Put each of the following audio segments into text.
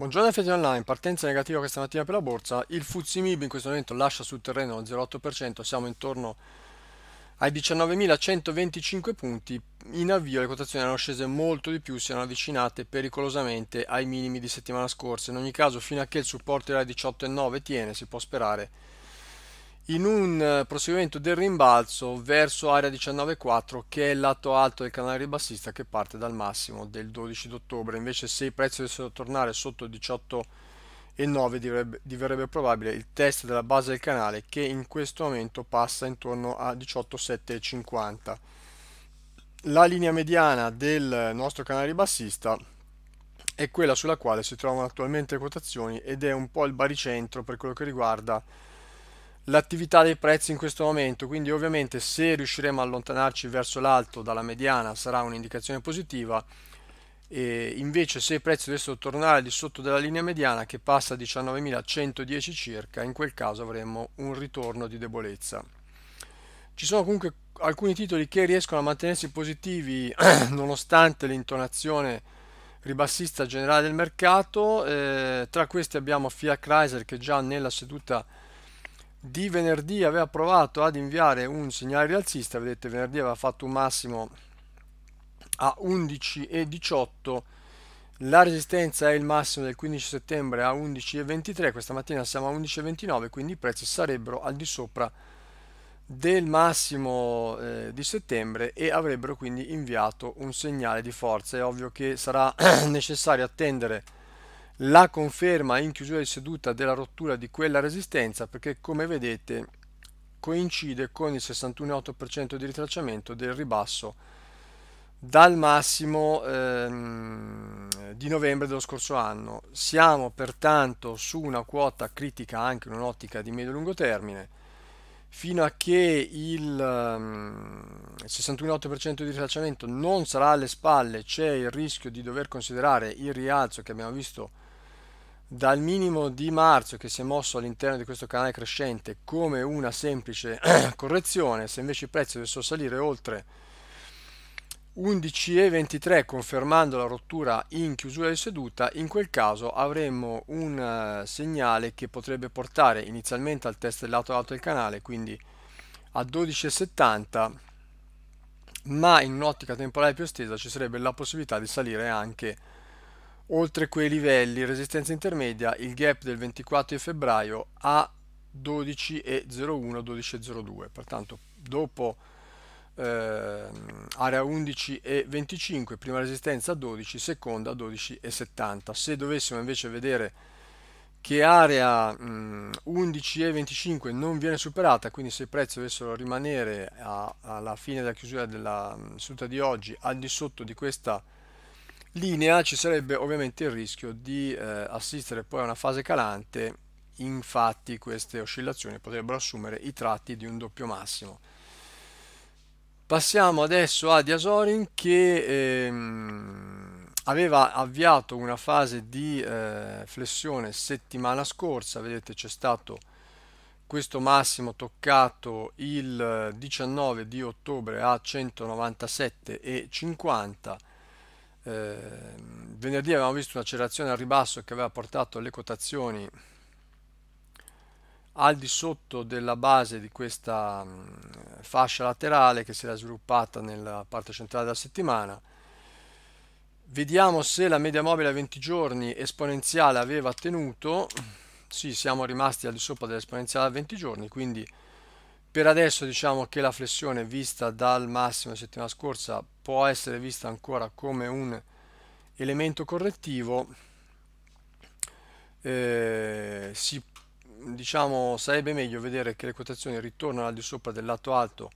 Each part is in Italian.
Buongiorno FT Online, partenza negativa questa mattina per la borsa, il Fuzzi Mib in questo momento lascia sul terreno lo 0,8%, siamo intorno ai 19.125 punti, in avvio le quotazioni erano scese molto di più, si erano avvicinate pericolosamente ai minimi di settimana scorsa, in ogni caso fino a che il supporto era 18,9 tiene si può sperare in un eh, proseguimento del rimbalzo verso area 19.4 che è il lato alto del canale ribassista che parte dal massimo del 12 d'ottobre invece se i prezzi dovessero tornare sotto 18.9 diverrebbe, diverrebbe probabile il test della base del canale che in questo momento passa intorno a 18.750 la linea mediana del nostro canale ribassista è quella sulla quale si trovano attualmente le quotazioni ed è un po' il baricentro per quello che riguarda l'attività dei prezzi in questo momento quindi ovviamente se riusciremo a allontanarci verso l'alto dalla mediana sarà un'indicazione positiva e invece se i prezzi dovessero tornare di sotto della linea mediana che passa a 19.110 circa in quel caso avremmo un ritorno di debolezza ci sono comunque alcuni titoli che riescono a mantenersi positivi nonostante l'intonazione ribassista generale del mercato eh, tra questi abbiamo Fiat Chrysler che già nella seduta di venerdì aveva provato ad inviare un segnale rialzista, vedete venerdì aveva fatto un massimo a 11,18, la resistenza è il massimo del 15 settembre a 11,23, questa mattina siamo a 11,29, quindi i prezzi sarebbero al di sopra del massimo eh, di settembre e avrebbero quindi inviato un segnale di forza. È ovvio che sarà necessario attendere la conferma in chiusura di seduta della rottura di quella resistenza perché come vedete coincide con il 61,8% di ritracciamento del ribasso dal massimo ehm, di novembre dello scorso anno. Siamo pertanto su una quota critica anche in un'ottica di medio-lungo termine fino a che il ehm, 61,8% di ritracciamento non sarà alle spalle c'è il rischio di dover considerare il rialzo che abbiamo visto dal minimo di marzo che si è mosso all'interno di questo canale crescente come una semplice correzione, se invece il prezzo dovesse salire oltre 11,23 confermando la rottura in chiusura di seduta, in quel caso avremmo un eh, segnale che potrebbe portare inizialmente al test del lato alto del canale, quindi a 12,70 ma in un'ottica temporale più estesa ci sarebbe la possibilità di salire anche oltre quei livelli resistenza intermedia il gap del 24 di febbraio a 12,01 12,02 pertanto dopo eh, area 11,25 prima resistenza 12 seconda 12,70 se dovessimo invece vedere che area mh, 11,25 non viene superata quindi se i prezzi dovessero rimanere a, alla fine della chiusura della seduta di oggi al di sotto di questa linea ci sarebbe ovviamente il rischio di eh, assistere poi a una fase calante, infatti queste oscillazioni potrebbero assumere i tratti di un doppio massimo. Passiamo adesso a Diasorin che ehm, aveva avviato una fase di eh, flessione settimana scorsa, vedete c'è stato questo massimo toccato il 19 di ottobre a 197,50 eh, venerdì avevamo visto un'accelerazione al ribasso che aveva portato le quotazioni al di sotto della base di questa mm, fascia laterale che si era sviluppata nella parte centrale della settimana. Vediamo se la media mobile a 20 giorni esponenziale aveva tenuto. Sì, siamo rimasti al di sopra dell'esponenziale a 20 giorni, quindi per adesso diciamo che la flessione vista dal massimo della settimana scorsa può essere vista ancora come un elemento correttivo eh, si, diciamo sarebbe meglio vedere che le quotazioni ritornano al di sopra del lato alto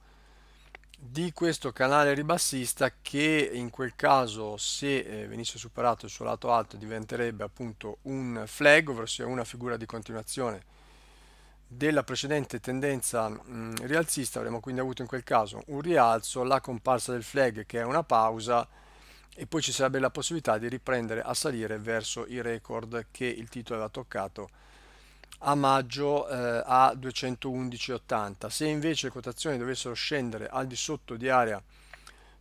di questo canale ribassista che in quel caso se eh, venisse superato il suo lato alto diventerebbe appunto un flag ovvero una figura di continuazione della precedente tendenza mh, rialzista avremmo quindi avuto in quel caso un rialzo, la comparsa del flag che è una pausa e poi ci sarebbe la possibilità di riprendere a salire verso i record che il titolo aveva toccato a maggio eh, a 211,80. Se invece le quotazioni dovessero scendere al di sotto di area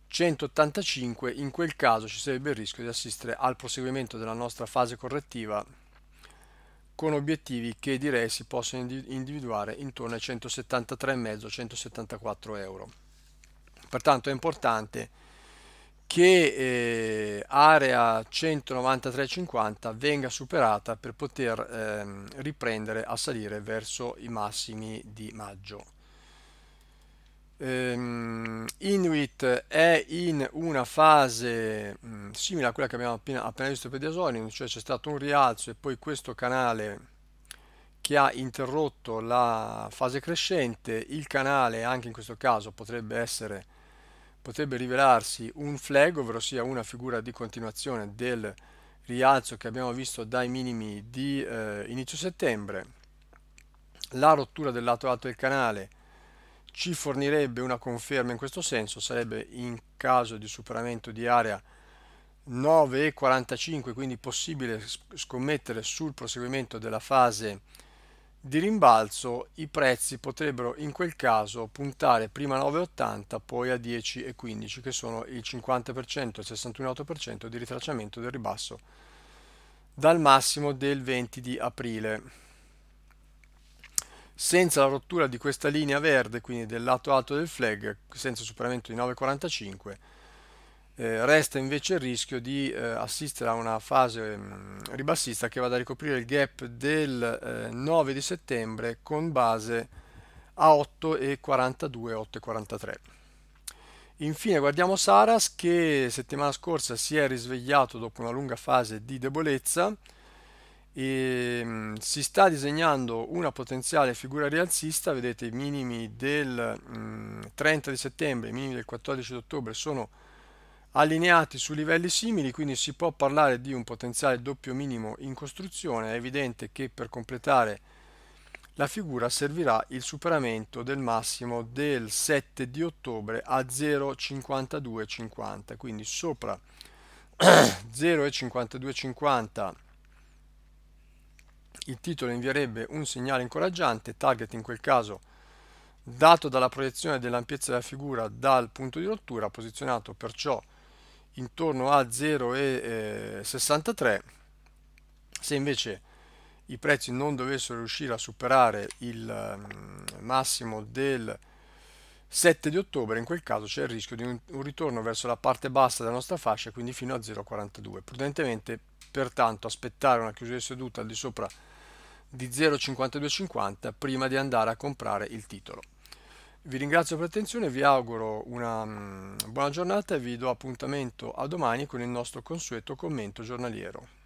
185, in quel caso ci sarebbe il rischio di assistere al proseguimento della nostra fase correttiva con obiettivi che direi si possono individuare intorno ai 173,5-174 euro. Pertanto è importante che eh, area 193,50 venga superata per poter eh, riprendere a salire verso i massimi di maggio ehm, Inuit è in una fase mh, mm, simile a quella che abbiamo appena, appena visto per Diasonium, cioè c'è stato un rialzo e poi questo canale che ha interrotto la fase crescente, il canale anche in questo caso potrebbe essere potrebbe rivelarsi un flag, ovvero sia una figura di continuazione del rialzo che abbiamo visto dai minimi di eh, inizio settembre, la rottura del lato alto del canale ci fornirebbe una conferma in questo senso sarebbe in caso di superamento di area 9,45 quindi possibile scommettere sul proseguimento della fase di rimbalzo i prezzi potrebbero in quel caso puntare prima a 9,80 poi a 10,15 che sono il 50% e il 61,8% di ritracciamento del ribasso dal massimo del 20 di aprile senza la rottura di questa linea verde, quindi del lato alto del flag, senza superamento di 9,45, eh, resta invece il rischio di eh, assistere a una fase mh, mm, ribassista che vada a ricoprire il gap del eh, 9 di settembre con base a 8,42, 8,43. Infine guardiamo Saras che settimana scorsa si è risvegliato dopo una lunga fase di debolezza, e ehm, si sta disegnando una potenziale figura rialzista vedete i minimi del mm, 30 di settembre i minimi del 14 di ottobre sono allineati su livelli simili quindi si può parlare di un potenziale doppio minimo in costruzione è evidente che per completare la figura servirà il superamento del massimo del 7 di ottobre a 0,5250 quindi sopra 0,5250 il titolo invierebbe un segnale incoraggiante, target in quel caso dato dalla proiezione dell'ampiezza della figura dal punto di rottura, posizionato perciò intorno a 0,63, eh, se invece i prezzi non dovessero riuscire a superare il mm, massimo del 7 di ottobre, in quel caso c'è il rischio di un, ritorno verso la parte bassa della nostra fascia, quindi fino a 0,42. Prudentemente pertanto aspettare una chiusura di seduta al di sopra di 0,5250 prima di andare a comprare il titolo. Vi ringrazio per l'attenzione, vi auguro una mm, buona giornata e vi do appuntamento a domani con il nostro consueto commento giornaliero.